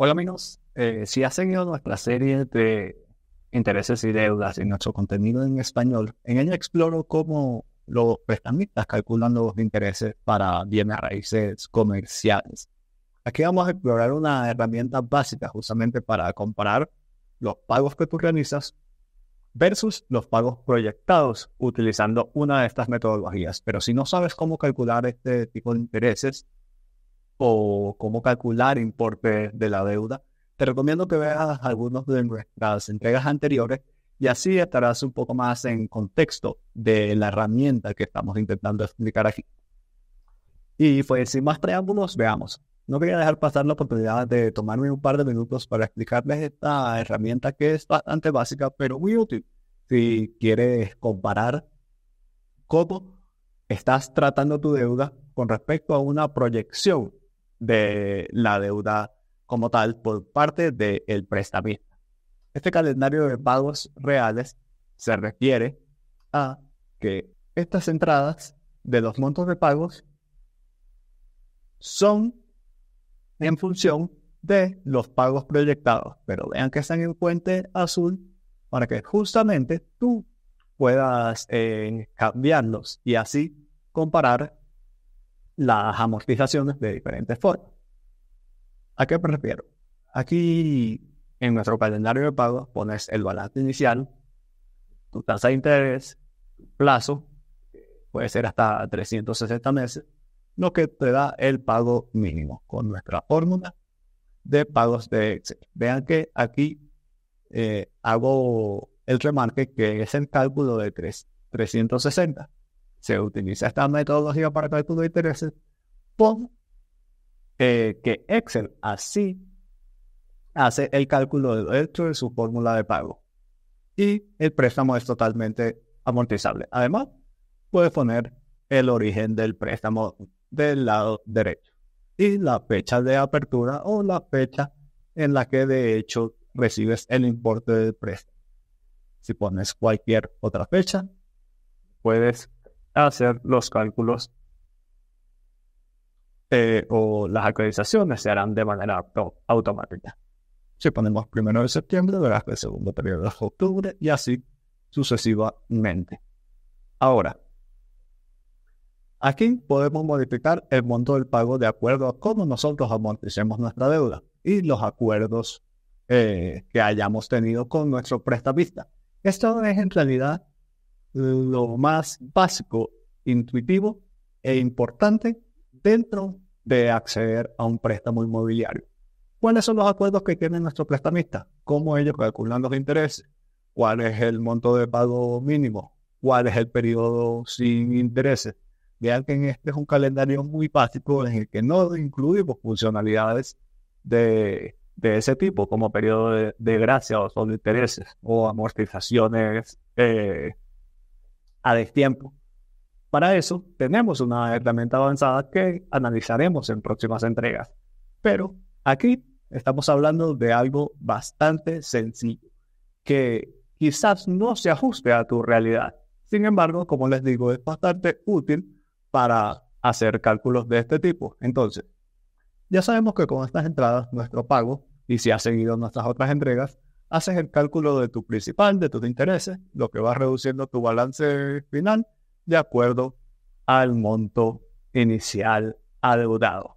Hola amigos, eh, si has seguido nuestra serie de intereses y deudas y nuestro contenido en español, en ella exploro cómo los prestamistas calculan los intereses para bienes raíces comerciales. Aquí vamos a explorar una herramienta básica justamente para comparar los pagos que tú realizas versus los pagos proyectados utilizando una de estas metodologías. Pero si no sabes cómo calcular este tipo de intereses, o cómo calcular importe de la deuda, te recomiendo que veas algunos de nuestras entregas anteriores y así estarás un poco más en contexto de la herramienta que estamos intentando explicar aquí. Y pues sin más preámbulos, veamos. No quería dejar pasar la oportunidad de tomarme un par de minutos para explicarles esta herramienta que es bastante básica, pero muy útil si quieres comparar cómo estás tratando tu deuda con respecto a una proyección de la deuda como tal por parte del prestamista. Este calendario de pagos reales se refiere a que estas entradas de los montos de pagos son en función de los pagos proyectados, pero vean que están en el puente azul para que justamente tú puedas eh, cambiarlos y así comparar las amortizaciones de diferentes formas. ¿A qué me refiero? Aquí en nuestro calendario de pago pones el balance inicial, tu tasa de interés, plazo, puede ser hasta 360 meses, lo que te da el pago mínimo con nuestra fórmula de pagos de Excel. Vean que aquí eh, hago el remarque que es el cálculo de 3, 360 se utiliza esta metodología para cálculo de intereses pongo que Excel así hace el cálculo de su fórmula de pago y el préstamo es totalmente amortizable. Además, puedes poner el origen del préstamo del lado derecho y la fecha de apertura o la fecha en la que de hecho recibes el importe del préstamo. Si pones cualquier otra fecha, puedes hacer los cálculos eh, o las actualizaciones se harán de manera automática. Si ponemos primero de septiembre, verás que el segundo periodo es octubre y así sucesivamente. Ahora, aquí podemos modificar el monto del pago de acuerdo a cómo nosotros amorticemos nuestra deuda y los acuerdos eh, que hayamos tenido con nuestro prestamista. Esto es en realidad lo más básico, intuitivo e importante dentro de acceder a un préstamo inmobiliario. ¿Cuáles son los acuerdos que tienen nuestro prestamista? ¿Cómo ellos calculan los intereses? ¿Cuál es el monto de pago mínimo? ¿Cuál es el periodo sin intereses? Vean que en este es un calendario muy básico en el que no incluimos funcionalidades de, ese tipo, como periodo de, gracia o solo intereses o amortizaciones eh, a destiempo. Para eso tenemos una herramienta avanzada que analizaremos en próximas entregas. Pero aquí estamos hablando de algo bastante sencillo, que quizás no se ajuste a tu realidad. Sin embargo, como les digo, es bastante útil para hacer cálculos de este tipo. Entonces, ya sabemos que con estas entradas, nuestro pago, y si ha seguido nuestras otras entregas, haces el cálculo de tu principal, de tus intereses, lo que va reduciendo tu balance final de acuerdo al monto inicial adeudado.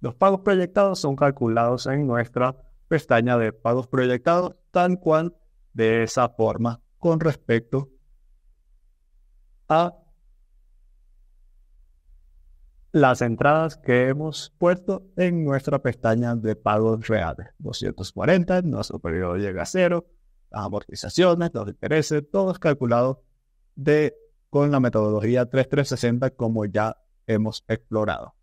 Los pagos proyectados son calculados en nuestra pestaña de pagos proyectados, tal cual de esa forma con respecto a las entradas que hemos puesto en nuestra pestaña de pagos reales. 240, nuestro periodo llega a cero, las amortizaciones, los intereses, todo es calculado de, con la metodología 3360 como ya hemos explorado.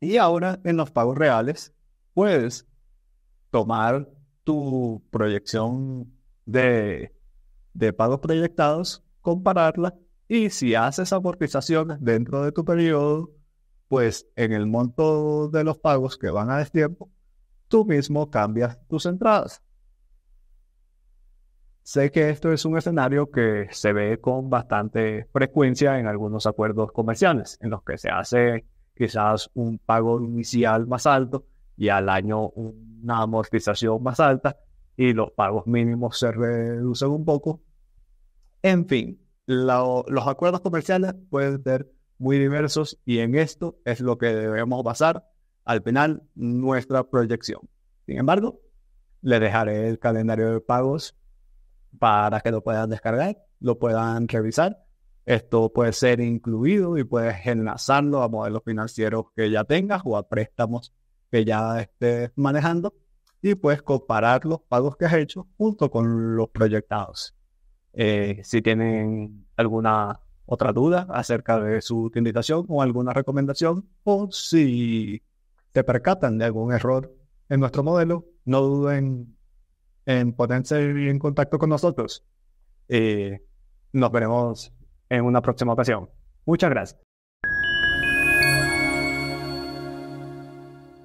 Y ahora en los pagos reales puedes tomar tu proyección de, de pagos proyectados, compararla y si haces amortizaciones dentro de tu periodo, pues en el monto de los pagos que van a destiempo, tú mismo cambias tus entradas. Sé que esto es un escenario que se ve con bastante frecuencia en algunos acuerdos comerciales, en los que se hace quizás un pago inicial más alto y al año una amortización más alta y los pagos mínimos se reducen un poco. En fin, los acuerdos comerciales pueden ser muy diversos y en esto es lo que debemos basar al final nuestra proyección. Sin embargo, les dejaré el calendario de pagos para que lo puedan descargar, lo puedan revisar. Esto puede ser incluido y puedes enlazarlo a modelos financieros que ya tengas o a préstamos que ya estés manejando y puedes comparar los pagos que has hecho junto con los proyectados. Eh, si tienen alguna otra duda acerca de su utilización o alguna recomendación, o si te percatan de algún error en nuestro modelo, no duden en ponerse en contacto con nosotros. Eh, nos veremos en una próxima ocasión. Muchas gracias.